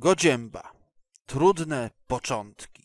Godzięba. Trudne początki.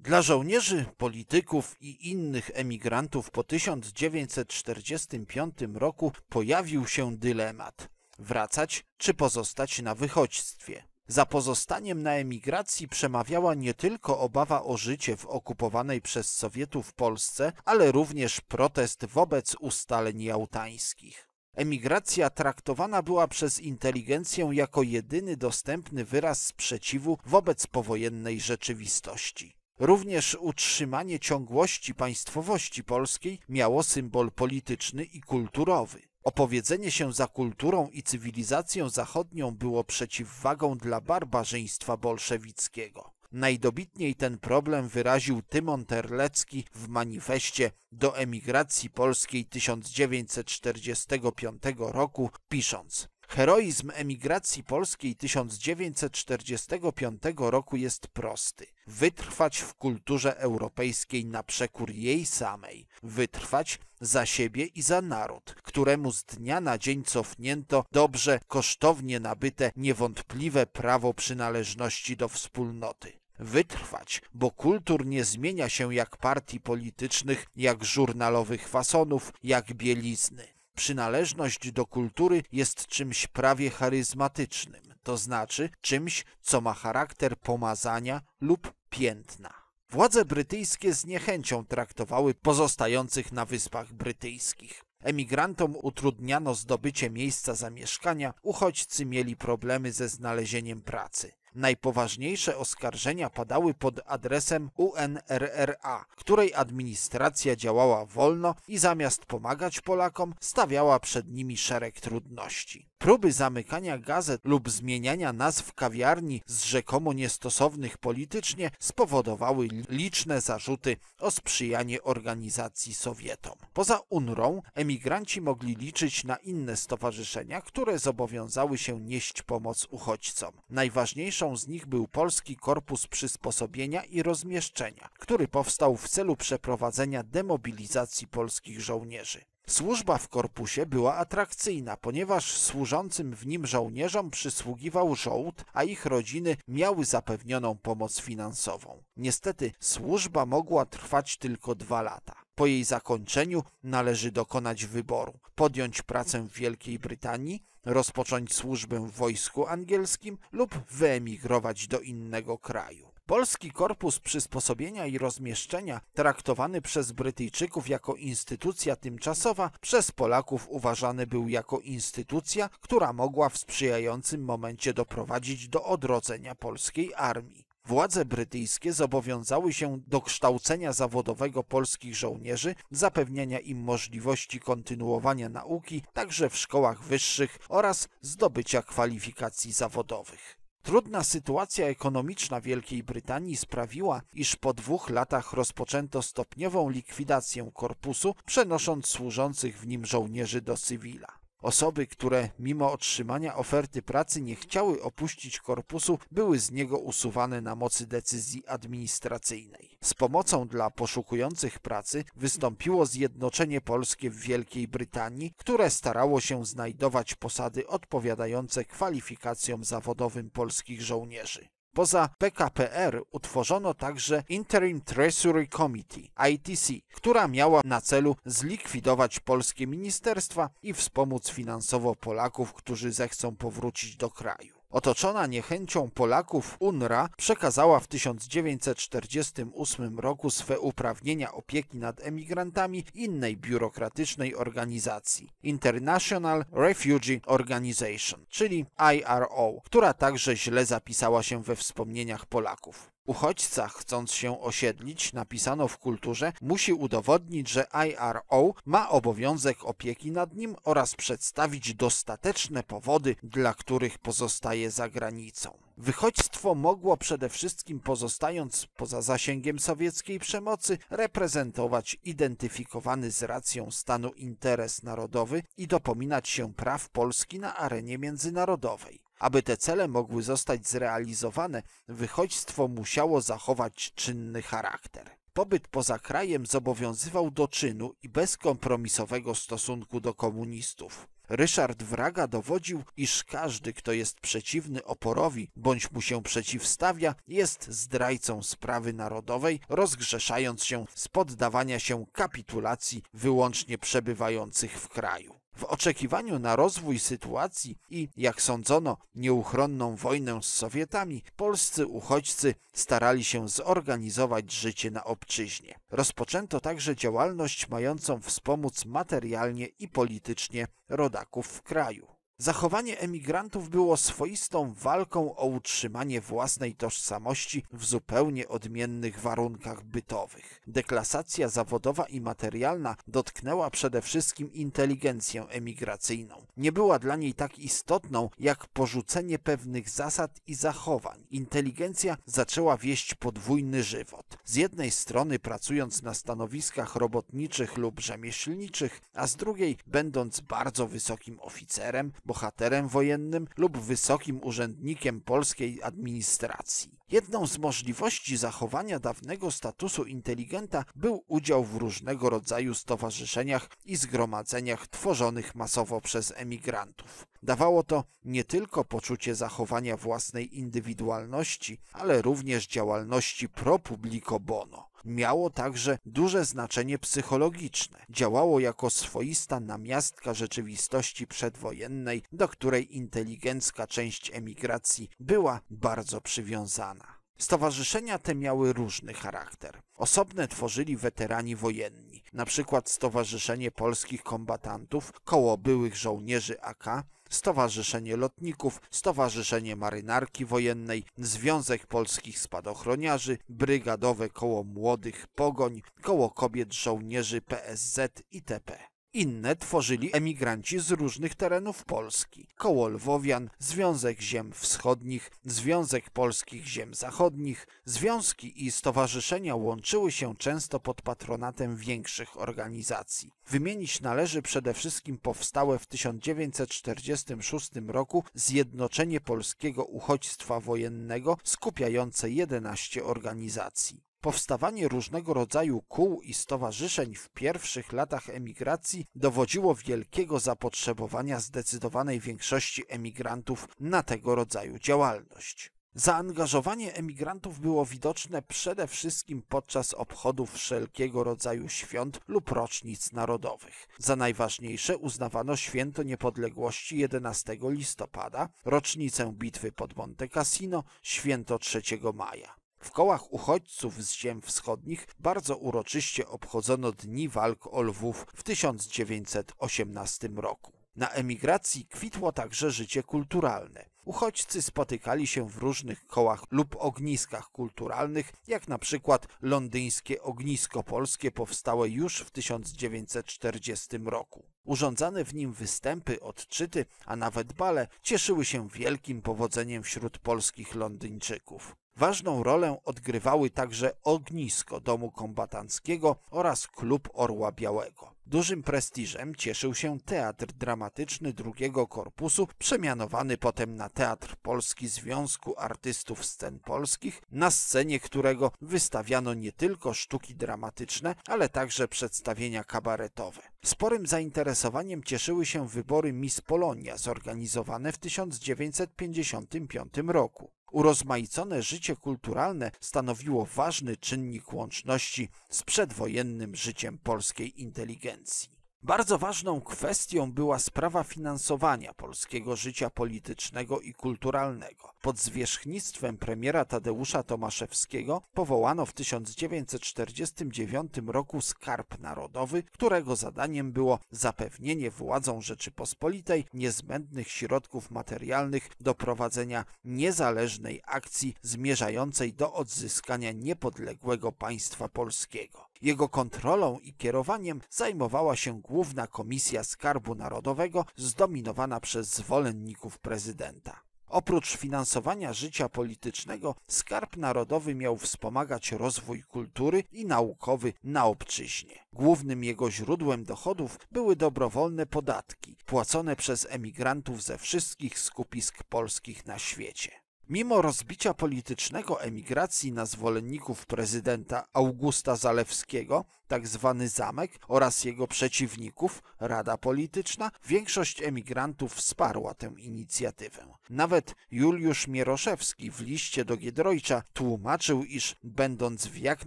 Dla żołnierzy, polityków i innych emigrantów po 1945 roku pojawił się dylemat: wracać czy pozostać na wychodźstwie. Za pozostaniem na emigracji przemawiała nie tylko obawa o życie w okupowanej przez Sowietów Polsce, ale również protest wobec ustaleń jałtańskich. Emigracja traktowana była przez inteligencję jako jedyny dostępny wyraz sprzeciwu wobec powojennej rzeczywistości. Również utrzymanie ciągłości państwowości polskiej miało symbol polityczny i kulturowy. Opowiedzenie się za kulturą i cywilizacją zachodnią było przeciwwagą dla barbarzyństwa bolszewickiego. Najdobitniej ten problem wyraził Tymon Terlecki w manifestie do emigracji polskiej 1945 roku, pisząc Heroizm emigracji polskiej 1945 roku jest prosty. Wytrwać w kulturze europejskiej na przekór jej samej, wytrwać za siebie i za naród, któremu z dnia na dzień cofnięto dobrze, kosztownie nabyte, niewątpliwe prawo przynależności do wspólnoty wytrwać, bo kultur nie zmienia się jak partii politycznych, jak żurnalowych fasonów, jak bielizny. Przynależność do kultury jest czymś prawie charyzmatycznym, to znaczy czymś, co ma charakter pomazania lub piętna. Władze brytyjskie z niechęcią traktowały pozostających na Wyspach Brytyjskich. Emigrantom utrudniano zdobycie miejsca zamieszkania, uchodźcy mieli problemy ze znalezieniem pracy. Najpoważniejsze oskarżenia padały pod adresem UNRRA, której administracja działała wolno i zamiast pomagać Polakom, stawiała przed nimi szereg trudności. Próby zamykania gazet lub zmieniania nazw kawiarni z rzekomo niestosownych politycznie spowodowały liczne zarzuty o sprzyjanie organizacji Sowietom. Poza UNRWA emigranci mogli liczyć na inne stowarzyszenia, które zobowiązały się nieść pomoc uchodźcom. Najważniejszą z nich był Polski Korpus Przysposobienia i Rozmieszczenia, który powstał w celu przeprowadzenia demobilizacji polskich żołnierzy. Służba w korpusie była atrakcyjna, ponieważ służącym w nim żołnierzom przysługiwał żołd, a ich rodziny miały zapewnioną pomoc finansową. Niestety służba mogła trwać tylko dwa lata. Po jej zakończeniu należy dokonać wyboru: podjąć pracę w Wielkiej Brytanii, rozpocząć służbę w wojsku angielskim lub wyemigrować do innego kraju. Polski Korpus Przysposobienia i Rozmieszczenia, traktowany przez Brytyjczyków jako instytucja tymczasowa, przez Polaków uważany był jako instytucja, która mogła w sprzyjającym momencie doprowadzić do odrodzenia polskiej armii. Władze brytyjskie zobowiązały się do kształcenia zawodowego polskich żołnierzy, zapewniania im możliwości kontynuowania nauki także w szkołach wyższych oraz zdobycia kwalifikacji zawodowych. Trudna sytuacja ekonomiczna Wielkiej Brytanii sprawiła, iż po dwóch latach rozpoczęto stopniową likwidację korpusu, przenosząc służących w nim żołnierzy do cywila. Osoby, które mimo otrzymania oferty pracy nie chciały opuścić korpusu, były z niego usuwane na mocy decyzji administracyjnej. Z pomocą dla poszukujących pracy wystąpiło Zjednoczenie Polskie w Wielkiej Brytanii, które starało się znajdować posady odpowiadające kwalifikacjom zawodowym polskich żołnierzy. Poza PKPR utworzono także Interim Treasury Committee, ITC, która miała na celu zlikwidować polskie ministerstwa i wspomóc finansowo Polaków, którzy zechcą powrócić do kraju otoczona niechęcią Polaków UNRWA przekazała w 1948 roku swe uprawnienia opieki nad emigrantami innej biurokratycznej organizacji International Refugee Organization, czyli IRO, która także źle zapisała się we wspomnieniach Polaków. Uchodźca, chcąc się osiedlić, napisano w kulturze, musi udowodnić, że IRO ma obowiązek opieki nad nim oraz przedstawić dostateczne powody, dla których pozostaje za granicą. Wychodźstwo mogło przede wszystkim, pozostając poza zasięgiem sowieckiej przemocy, reprezentować identyfikowany z racją stanu interes narodowy i dopominać się praw Polski na arenie międzynarodowej. Aby te cele mogły zostać zrealizowane, wychodźstwo musiało zachować czynny charakter. Pobyt poza krajem zobowiązywał do czynu i bezkompromisowego stosunku do komunistów. Ryszard Wraga dowodził, iż każdy, kto jest przeciwny oporowi bądź mu się przeciwstawia, jest zdrajcą sprawy narodowej, rozgrzeszając się z poddawania się kapitulacji wyłącznie przebywających w kraju. W oczekiwaniu na rozwój sytuacji i, jak sądzono, nieuchronną wojnę z Sowietami, polscy uchodźcy starali się zorganizować życie na obczyźnie. Rozpoczęto także działalność mającą wspomóc materialnie i politycznie rodaków w kraju. Zachowanie emigrantów było swoistą walką o utrzymanie własnej tożsamości w zupełnie odmiennych warunkach bytowych. Deklasacja zawodowa i materialna dotknęła przede wszystkim inteligencję emigracyjną. Nie była dla niej tak istotną jak porzucenie pewnych zasad i zachowań. Inteligencja zaczęła wieść podwójny żywot. Z jednej strony pracując na stanowiskach robotniczych lub rzemieślniczych, a z drugiej będąc bardzo wysokim oficerem, bohaterem wojennym lub wysokim urzędnikiem polskiej administracji. Jedną z możliwości zachowania dawnego statusu inteligenta był udział w różnego rodzaju stowarzyszeniach i zgromadzeniach tworzonych masowo przez emigrantów. Dawało to nie tylko poczucie zachowania własnej indywidualności, ale również działalności pro publico bono miało także duże znaczenie psychologiczne. Działało jako swoista namiastka rzeczywistości przedwojennej, do której inteligencka część emigracji była bardzo przywiązana. Stowarzyszenia te miały różny charakter. Osobne tworzyli weterani wojenni, na przykład Stowarzyszenie Polskich Kombatantów, Koło Byłych Żołnierzy AK, Stowarzyszenie Lotników, Stowarzyszenie Marynarki Wojennej, Związek Polskich Spadochroniarzy, Brygadowe Koło Młodych Pogoń, Koło Kobiet Żołnierzy PSZ itp. Inne tworzyli emigranci z różnych terenów Polski. Koło Lwowian, Związek Ziem Wschodnich, Związek Polskich Ziem Zachodnich, związki i stowarzyszenia łączyły się często pod patronatem większych organizacji. Wymienić należy przede wszystkim powstałe w 1946 roku Zjednoczenie Polskiego Uchodźstwa Wojennego skupiające 11 organizacji. Powstawanie różnego rodzaju kół i stowarzyszeń w pierwszych latach emigracji dowodziło wielkiego zapotrzebowania zdecydowanej większości emigrantów na tego rodzaju działalność. Zaangażowanie emigrantów było widoczne przede wszystkim podczas obchodów wszelkiego rodzaju świąt lub rocznic narodowych. Za najważniejsze uznawano święto niepodległości 11 listopada, rocznicę bitwy pod Monte Cassino, święto 3 maja. W kołach uchodźców z ziem wschodnich bardzo uroczyście obchodzono dni walk o Lwów w 1918 roku. Na emigracji kwitło także życie kulturalne. Uchodźcy spotykali się w różnych kołach lub ogniskach kulturalnych, jak na przykład londyńskie Ognisko Polskie powstałe już w 1940 roku. Urządzane w nim występy, odczyty, a nawet bale cieszyły się wielkim powodzeniem wśród polskich londyńczyków. Ważną rolę odgrywały także ognisko domu kombatanckiego oraz klub Orła Białego. Dużym prestiżem cieszył się Teatr Dramatyczny drugiego korpusu, przemianowany potem na Teatr Polski Związku Artystów Scen Polskich, na scenie którego wystawiano nie tylko sztuki dramatyczne, ale także przedstawienia kabaretowe. Sporym zainteresowaniem cieszyły się wybory Miss Polonia zorganizowane w 1955 roku urozmaicone życie kulturalne stanowiło ważny czynnik łączności z przedwojennym życiem polskiej inteligencji. Bardzo ważną kwestią była sprawa finansowania polskiego życia politycznego i kulturalnego. Pod zwierzchnictwem premiera Tadeusza Tomaszewskiego powołano w 1949 roku Skarb Narodowy, którego zadaniem było zapewnienie władzom Rzeczypospolitej niezbędnych środków materialnych do prowadzenia niezależnej akcji zmierzającej do odzyskania niepodległego państwa polskiego. Jego kontrolą i kierowaniem zajmowała się Główna Komisja Skarbu Narodowego, zdominowana przez zwolenników prezydenta. Oprócz finansowania życia politycznego, Skarb Narodowy miał wspomagać rozwój kultury i naukowy na obczyźnie. Głównym jego źródłem dochodów były dobrowolne podatki, płacone przez emigrantów ze wszystkich skupisk polskich na świecie. Mimo rozbicia politycznego emigracji na zwolenników prezydenta Augusta Zalewskiego, tak zwany zamek oraz jego przeciwników, Rada Polityczna, większość emigrantów wsparła tę inicjatywę. Nawet Juliusz Mieroszewski w liście do Giedroycia tłumaczył, iż będąc w jak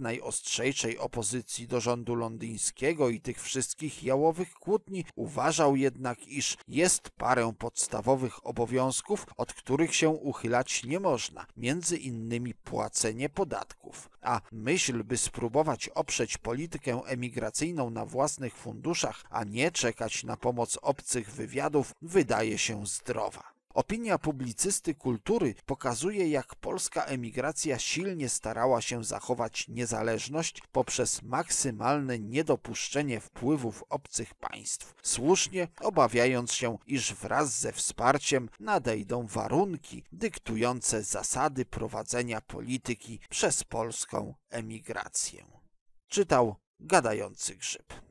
najostrzejszej opozycji do rządu londyńskiego i tych wszystkich jałowych kłótni, uważał jednak, iż jest parę podstawowych obowiązków, od których się uchylać nie można, między innymi płacenie podatku. A myśl, by spróbować oprzeć politykę emigracyjną na własnych funduszach, a nie czekać na pomoc obcych wywiadów, wydaje się zdrowa. Opinia publicysty kultury pokazuje, jak polska emigracja silnie starała się zachować niezależność poprzez maksymalne niedopuszczenie wpływów obcych państw, słusznie obawiając się, iż wraz ze wsparciem nadejdą warunki dyktujące zasady prowadzenia polityki przez polską emigrację. Czytał gadający grzyb.